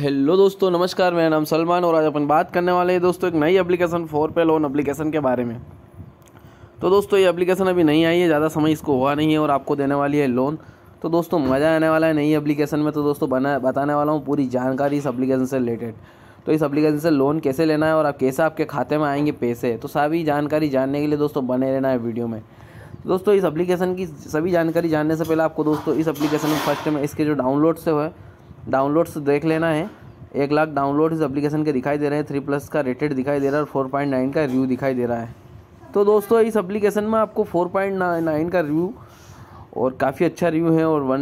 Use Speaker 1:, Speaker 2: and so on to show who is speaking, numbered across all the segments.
Speaker 1: hello दोस्तों नमस्कार मेरा नाम सलमान और आज अपन बात करने वाले हैं दोस्तों एक नई application four pay loan application के बारे में तो दोस्तों ये एप्लीकेशन अभी नहीं आई है ज़्यादा समय इसको हुआ नहीं है और आपको देने वाली है लोन तो दोस्तों मज़ा आने वाला है नई एप्लीकेशन में तो दोस्तों बना बताने वाला हूँ पूरी जानकारी इस एप्लीकेशन से रिलेटेड तो इस एप्लीकेशन से लोन कैसे लेना है और आप कैसे आपके खाते में आएंगे पैसे तो सारी जानकारी जानने के लिए दोस्तों बने रहना है वीडियो में तो दोस्तों इस एप्लीकेशन की सभी जानकारी जानने से पहले आपको दोस्तों इस एप्लीकेशन में फर्स्ट में इसके जो डाउनलोड से है डाउनलोड्स देख लेना है एक लाख डाउनलोड इस एप्लीकेशन के दिखाई दे रहे हैं थ्री प्लस का रेटेड दिखाई दे रहा है और फोर पॉइंट नाइन का रिव्यू दिखाई दे रहा है तो दोस्तों इस एप्लीकेशन में आपको फोर पॉइंट नाइन का रिव्यू और काफ़ी अच्छा रिव्यू है और वन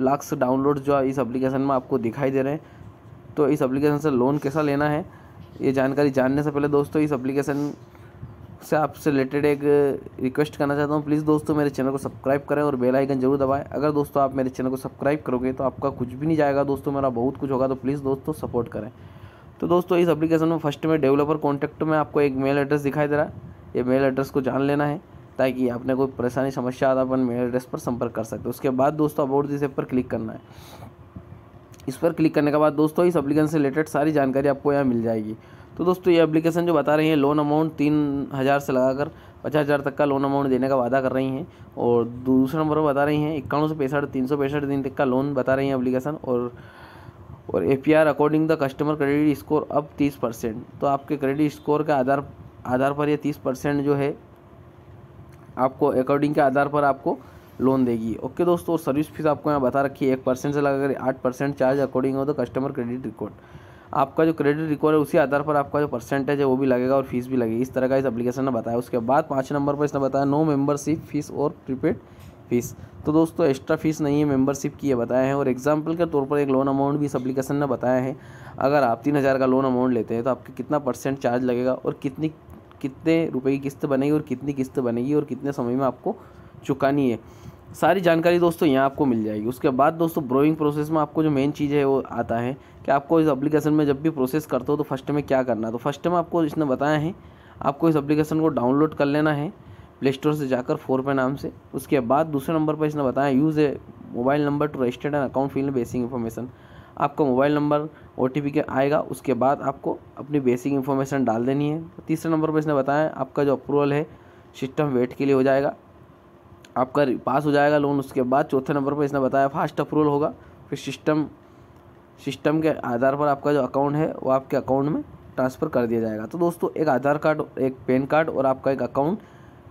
Speaker 1: लाख डाउनलोड जो इस एप्लीकेशन में आपको दिखाई दे रहे हैं तो इस एप्लीकेशन से लोन कैसा लेना है ये जानकारी जानने से पहले दोस्तों इस एप्लीकेशन से आपसे रिलेटेड एक रिक्वेस्ट करना चाहता हूँ प्लीज़ दोस्तों मेरे चैनल को सब्सक्राइब करें और बेल आइकन जरूर दबाएं अगर दोस्तों आप मेरे चैनल को सब्सक्राइब करोगे तो आपका कुछ भी नहीं जाएगा दोस्तों मेरा बहुत कुछ होगा तो प्लीज़ दोस्तों सपोर्ट करें तो दोस्तों इस एप्लीकेशन में फर्स्ट में डेवलपर कॉन्टैक्ट में आपको एक मेल एड्रेस दिखाई दे रहा है ये मेल एड्रेस को जान लेना है ताकि आपने कोई परेशानी समस्या आता अपन मेल एड्रेस पर संपर्क कर सकते उसके बाद दोस्तों अबाउट दिस ऐप पर क्लिक करना है इस पर क्लिक करने के बाद दोस्तों इस एप्लीकेशन से रिलेटेड सारी जानकारी आपको यहाँ मिल जाएगी तो दोस्तों ये एप्लीकेशन जो बता रही है लोन अमाउंट तीन हज़ार से लगाकर पचास हज़ार तक का लोन अमाउंट देने का वादा कर रही हैं और दूसरा नंबर पर बता रही हैं इक्यावन सौ पैंसठ तीन सौ पैंसठ दिन तक का लोन बता रही हैं एप्लीकेशन और और A P R according the customer credit score अब तीस परसेंट तो आपके क्रेडिट स्कोर के आधार आधार पर यह तीस परसेंट जो है आपको अकॉर्डिंग के आधार पर आपको लोन देगी ओके दोस्तों सर्विस फीस आपको यहाँ बता रखी है एक परसेंट से लगाकर आठ percent charge according of the customer credit record आपका जो क्रेडिट रिकॉर्ड है उसी आधार पर आपका जो परसेंटेज है वो भी लगेगा और फीस भी लगेगी इस तरह का इस एप्लीकेशन ने बताया उसके बाद पाँच नंबर पर इसने बताया नो मेम्बरशिप फीस और प्रीपेड फीस तो दोस्तों एक्स्ट्रा फीस नहीं है मेंबरशिप की ये बताया है और एग्जाम्पल के तौर पर एक लोन अमाउंट भी इस अप्लीकेशन ने बताया है अगर आप तीन हज़ार का लोन अमाउंट लेते हैं तो आपके कितना परसेंट चार्ज लगेगा और कितनी कितने रुपए की किस्त बनेगी और कितनी किस्त बनेगी और कितने समय में आपको चुकानी है सारी जानकारी दोस्तों यहाँ आपको मिल जाएगी उसके बाद दोस्तों ब्रोइंग प्रोसेस में आपको जो मेन चीज़ है वो आता है कि आपको इस एप्लीकेशन में जब भी प्रोसेस करते हो तो फर्स्ट में क्या करना है तो फर्स्ट में आपको इसने बताया है आपको इस एप्लीकेशन को डाउनलोड कर लेना है प्ले स्टोर से जाकर फोर पे नाम से उसके बाद दूसरे नंबर पर इसने बताया use a mobile number to registered and account feel basic information आपका मोबाइल नंबर ओ के आएगा उसके बाद आपको अपनी बेसिक इन्फॉर्मेशन डाल देनी है तीसरे नंबर पर इसने बताया आपका जो अप्रूवल है सिस्टम वेट के लिए हो जाएगा आपका पास हो जाएगा लोन उसके बाद चौथे नंबर पर इसने बताया फास्ट अप्रूवल होगा फिर सिस्टम सिस्टम के आधार पर आपका जो अकाउंट है वो आपके अकाउंट में ट्रांसफ़र कर दिया जाएगा तो दोस्तों एक आधार कार्ड एक पैन कार्ड और आपका एक अकाउंट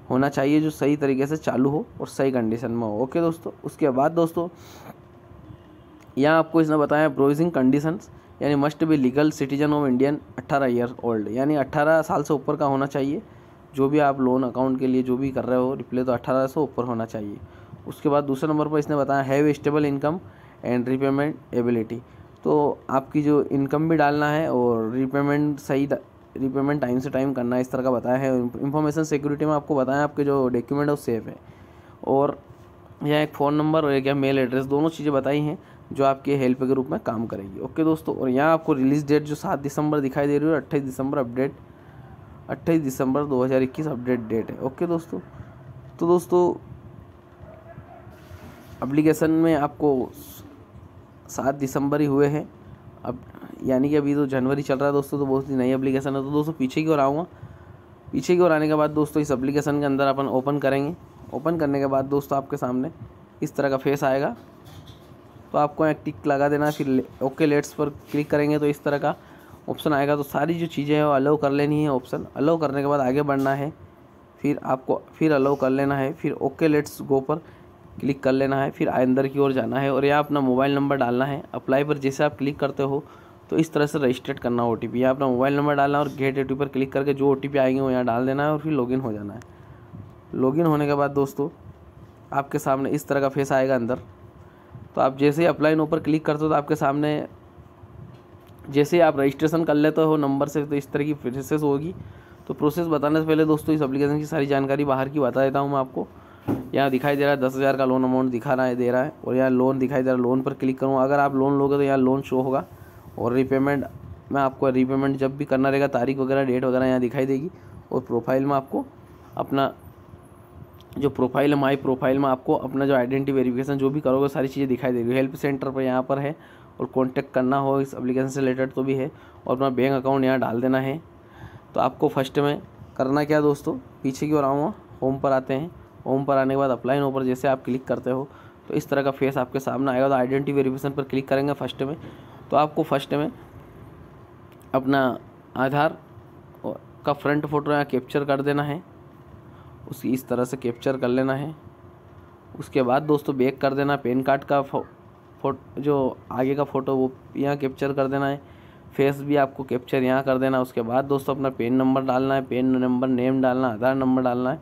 Speaker 1: होना चाहिए जो सही तरीके से चालू हो और सही कंडीशन में हो ओके दोस्तों उसके बाद दोस्तों यहाँ आपको इसने बताया प्रोविजिंग कंडीशंस यानी must be legal citizen of Indian 18 year old यानी 18 साल से ऊपर का होना चाहिए जो भी आप लोन अकाउंट के लिए जो भी कर रहे हो रिप्ले तो अट्ठारह सौ ऊपर होना चाहिए उसके बाद दूसरे नंबर पर इसने बताया have stable income and repayment ability तो आपकी जो इनकम भी डालना है और रीपेमेंट सही रीपेमेंट टाइम से टाइम करना इस तरह का बताया है इंफॉर्मेशन सिक्योरिटी में आपको बताया आपके जो डॉक्यूमेंट है वो सेफ़ है और यह एक फ़ोन नंबर और एक या मेल एड्रेस दोनों चीज़ें बताई हैं जो आपके हेल्प के रूप में काम करेगी ओके दोस्तों और यहाँ आपको रिलीज़ डेट जो सात दिसंबर दिखाई दे रही है और अट्ठाईस दिसंबर अपडेट अट्ठाईस दिसंबर 2021 अपडेट डेट है ओके दोस्तों तो दोस्तों अप्लीकेशन में आपको सात दिसंबर ही हुए हैं अब यानी कि अभी तो जनवरी चल रहा है दोस्तों तो बहुत ही नई अप्लीकेशन है तो दोस्तों पीछे की ओर आऊँगा पीछे की ओर आने के बाद दोस्तों इस अप्लीकेशन के अंदर अपन ओपन करेंगे ओपन करने के बाद दोस्तों आपके सामने इस तरह का फेस आएगा तो आपको यहाँ टिक लगा देना फिर ओके लेट्स पर क्लिक करेंगे तो इस तरह का ऑप्शन आएगा तो सारी जो चीज़ें हैं वो अलाउ कर लेनी है ऑप्शन अलाउ करने के बाद आगे बढ़ना है फिर आपको फिर अलाउ कर लेना है फिर ओके लेट्स गो पर क्लिक कर लेना है फिर अंदर की ओर जाना है और यहाँ अपना मोबाइल नंबर डालना है अप्लाई पर जैसे आप क्लिक करते हो तो इस तरह से रजिस्टर्ड करना ओ टी पी अपना मोबाइल नंबर डालना और गेट ए पर क्लिक करके जो ओ टी पी आएंगे वो यहाँ डाल देना है और फिर लॉगिन हो जाना है लॉगिन होने के बाद दोस्तों आपके सामने इस तरह का फेस आएगा अंदर तो आप जैसे ही अप्लाई नो पर क्लिक करते हो तो आपके सामने जैसे आप रजिस्ट्रेशन कर लेते हो नंबर से तो इस तरह की प्रोसेस होगी तो प्रोसेस बताने से पहले दोस्तों इस अप्लीकेशन की सारी जानकारी बाहर की बता देता हूँ मैं आपको यहाँ दिखाई दे रहा है दस हज़ार का लोन अमाउंट दिखा रहा है दे रहा है और यहाँ लोन दिखाई दे रहा है लोन पर क्लिक करूँ अगर आप लोन लोगे तो यहाँ लोन शो होगा और रीपेमेंट में आपको रीपेमेंट जब भी करना रहेगा तारीख वगैरह डेट वगैरह यहाँ दिखाई देगी और प्रोफाइल में आपको अपना जो प्रोफाइल है माई प्रोफाइल में आपको अपना जो आइडेंटिटी वेरिफिकेशन जो भी करोगे सारी चीज़ें दिखाई देगी हेल्प सेंटर पर यहाँ पर है और कॉन्टैक्ट करना हो इस अप्लीकेशन से रिलेटेड तो भी है और अपना बैंक अकाउंट यहाँ डाल देना है तो आपको फर्स्ट में करना क्या दोस्तों पीछे की ओर आऊँगा होम पर आते हैं होम पर आने के बाद अप्लाई नो जैसे आप क्लिक करते हो तो इस तरह का फेस आपके सामने आएगा तो आइडेंटिटी वेरिफिकेशन पर क्लिक करेंगे फर्स्ट में तो आपको फर्स्ट में अपना आधार का फ्रंट फ़ोटो यहाँ कैप्चर कर देना है उसकी इस तरह से कैप्चर कर लेना है उसके बाद दोस्तों बैक कर देना पेन कार्ड का फोटो जो आगे का फ़ोटो वो यहाँ कैप्चर कर देना है फेस भी आपको कैप्चर यहाँ कर देना है उसके बाद दोस्तों अपना पेन नंबर डालना है पेन नंबर नेम डालना है आधार नंबर डालना है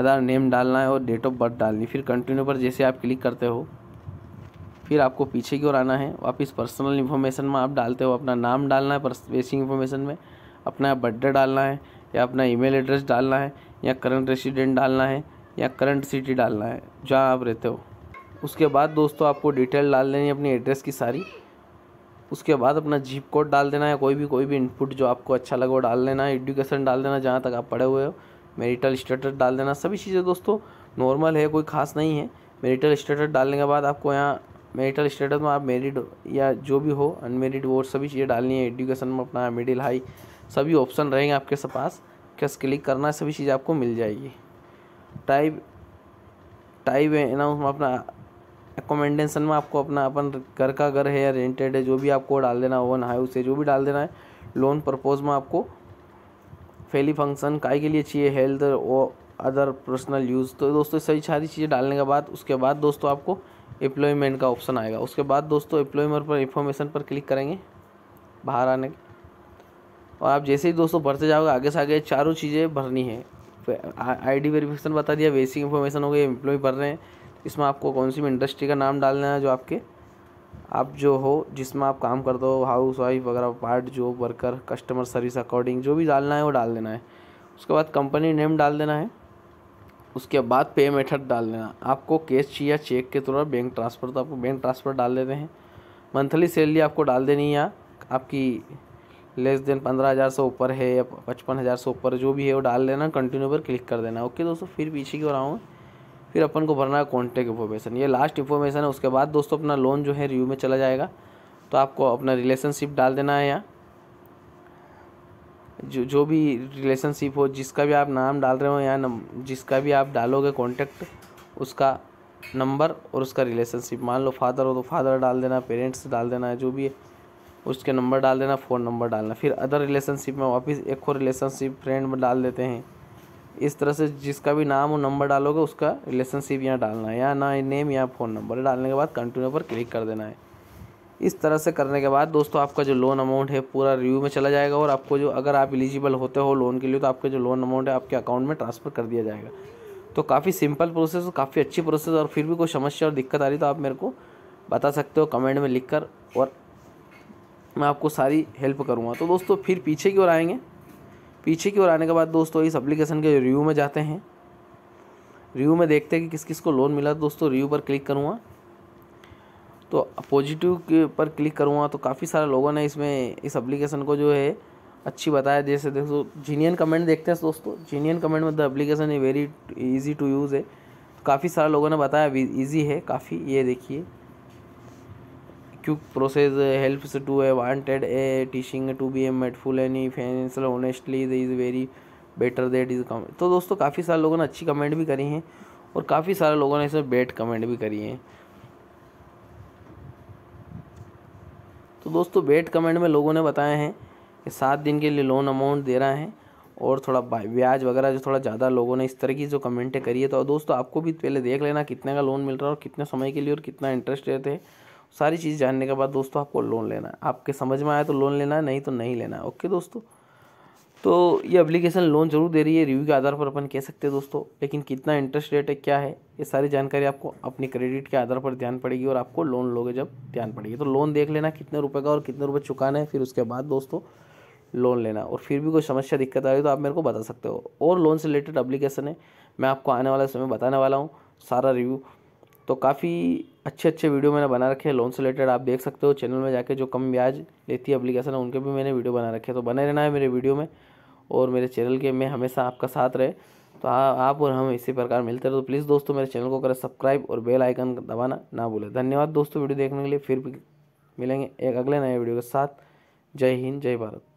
Speaker 1: आधार नेम डालना है और डेट ऑफ बर्थ डालनी फिर कंटिन्यू पर जैसे आप क्लिक करते हो फिर आपको पीछे की ओर आना है वापस पर्सनल इन्फॉर्मेशन में आप डालते हो अपना नाम डालना है बेसिक इन्फॉर्मेशन में अपना बर्थडे डालना है या अपना ईमेल एड्रेस डालना है या करंट रेसिडेंट डालना है या करंट सिटी डालना है जहाँ आप रहते हो उसके बाद दोस्तों आपको डिटेल डाल देनी है अपनी एड्रेस की सारी उसके बाद अपना जीप कोड डाल देना है कोई भी कोई भी इनपुट जो आपको अच्छा लगे वो डाल देना है एडुकेशन डाल देना जहाँ तक आप पढ़े हुए हो मेरिटल स्टेटस डाल देना सभी चीज़ें दोस्तों नॉर्मल है कोई खास नहीं है मेरिटल स्टेटस डालने के बाद आपको यहाँ मेरिटल स्टेटस में आप मेरिड या जो भी हो अनमेरिड वो सभी चीज़ें डालनी है एडुकेशन में अपना मिडिल हाई सभी ऑप्शन रहेंगे आपके पास कैस क्लिक करना है सभी चीज़ें आपको मिल जाएगी टाइप टाइप है ना उसमें अपना एकोमेंडेशन में आपको अपना अपन घर का घर है या रेंटेड है जो भी आपको डाल देना ओवन हाउस है जो भी डाल देना है लोन प्रपोज में आपको फैली फंक्शन काय के लिए चाहिए हेल्थ और अदर पर्सनल यूज़ तो दोस्तों सही सारी चीज़ें डालने के बाद उसके बाद दोस्तों आपको एम्प्लॉयमेंट का ऑप्शन आएगा उसके बाद दोस्तों एम्प्लॉयमेंट पर इंफॉर्मेशन पर क्लिक करेंगे बाहर आने के और आप जैसे ही दोस्तों भरते जाओगे आगे से आगे चारों चीज़ें भरनी है आईडी वेरीफिकेशन बता दिया बेसिक इन्फॉर्मेशन हो गई एम्प्लॉय भर रहे हैं इसमें आपको कौन सी भी इंडस्ट्री का नाम डालना है जो आपके आप जो हो जिसमें आप काम करते हो हाउस वाइफ वगैरह part job worker customer service according जो भी डालना है वो डाल देना है उसके बाद कंपनी नेम डाल देना है उसके बाद पे मेथड डाल देना आपको कैश या चेक के पर बैंक ट्रांसफ़र तो आपको बैंक ट्रांसफ़र डाल देते हैं मंथली सैलरी आपको डाल देनी है आपकी लेस देन पंद्रह हज़ार से ऊपर है या पचपन हज़ार से ऊपर जो भी है वो डाल देना कंटिन्यू पर क्लिक कर देना ओके दोस्तों फिर पीछे की ओर आऊँगा फिर अपन को भरना है कॉन्टैक्ट इन्फॉर्मेशन ये लास्ट इन्फॉर्मेशन है उसके बाद दोस्तों अपना लोन जो है रिव्यू में चला जाएगा तो आपको अपना रिलेशनशिप डाल देना है यहाँ जो जो भी रिलेशनशिप हो जिसका भी आप नाम डाल रहे हो या नम जिसका भी आप डालोगे कॉन्टैक्ट उसका नंबर और उसका रिलेशनशिप मान लो फादर हो तो फादर डाल देना पेरेंट्स डाल देना है जो भी है उसके नंबर डाल देना फ़ोन नंबर डालना फिर अदर रिलेशनशिप में वापस एक और रिलेशनशिप फ्रेंड में डाल देते हैं इस तरह से जिसका भी नाम और नंबर डालोगे उसका रिलेशनशिप यहाँ डालना है या ना नेम या फ़ोन नंबर डालने के बाद कंटिन्यू पर क्लिक कर देना है इस तरह से करने के बाद दोस्तों आपका जो लोन अमाउंट है पूरा रिव्यू में चला जाएगा और आपको जो अगर आप एलिजिबल होते हो लोन के लिए तो आपका जो लोन अमाउंट है आपके अकाउंट में ट्रांसफ़र कर दिया जाएगा तो काफ़ी सिंपल प्रोसेस और काफ़ी अच्छी प्रोसेस और फिर भी कोई समस्या और दिक्कत आ रही तो आप मेरे को बता सकते हो कमेंट में लिख कर और मैं आपको सारी हेल्प करूँगा तो दोस्तों फिर पीछे की ओर आएंगे पीछे की ओर आने के बाद दोस्तों इस अप्लीकेशन के रिव्यू में जाते हैं रिव्यू में देखते हैं कि किस किस को लोन मिला दोस्तों रिव्यू पर क्लिक करूँगा तो पॉजिटिव के पर क्लिक करूँगा तो काफ़ी सारे लोगों ने इसमें इस अप्लीकेशन को जो है अच्छी बताया जैसे देखो जीनियन कमेंट देखते हैं दोस्तों जीनियन कमेंट में the application very easy to use है काफ़ी सारे लोगों ने बताया इजी है काफ़ी ये देखिए process helps to a wanted a teaching to be a mindful any financial honestly honestly is very better that is कम तो दोस्तों काफ़ी सारे लोगों ने अच्छी कमेंट भी करी हैं और काफ़ी सारे लोगों ने इसमें बेड कमेंट भी करी हैं तो दोस्तों बेड कमेंट में लोगों ने बताया है कि सात दिन के लिए लोन अमाउंट दे रहा है और थोड़ा ब्याज वगैरह जो थोड़ा ज़्यादा लोगों ने इस तरह की जो कमेंटें करी है तो दोस्तों आपको भी पहले देख लेना कितने का लोन मिल रहा है और कितने समय के लिए और कितना इंटरेस्ट रेट है सारी चीज़ जानने के बाद दोस्तों आपको लोन लेना है आपके समझ में आया तो लोन लेना है नहीं तो नहीं लेना है ओके दोस्तों तो ये एप्लीकेशन लोन जरूर दे रही है रिव्यू के आधार पर अपन कह सकते हैं दोस्तों लेकिन कितना इंटरेस्ट रेट है क्या है ये सारी जानकारी आपको अपनी क्रेडिट के आधार पर ध्यान पड़ेगी और आपको लोन लोगे जब ध्यान पड़ेगी तो लोन देख लेना कितने रुपए का और कितने रुपए चुकाना है फिर उसके बाद दोस्तों लोन लेना और फिर भी कोई समस्या दिक्कत आ रही तो आप मेरे को बता सकते हो और लोन से रिलेटेड अप्लीकेशन है मैं आपको आने वाले समय बताने वाला हूँ सारा रिव्यू तो काफ़ी अच्छे अच्छे वीडियो मैंने बना रखे हैं लोन से रिलेटेड आप देख सकते हो चैनल में जाके जो कम ब्याज लेती है अप्लीकेशन है उनके भी मैंने वीडियो बना रखे तो बने रहना है मेरे वीडियो में और मेरे चैनल के में हमेशा आपका साथ रहे तो आ, आप और हम इसी प्रकार मिलते रहे तो प्लीज़ दोस्तों मेरे चैनल को करें सब्सक्राइब और बेल आइकन दबाना ना भूलें धन्यवाद दोस्तों वीडियो देखने के लिए फिर मिलेंगे एक अगले नए वीडियो के साथ जय हिंद जय भारत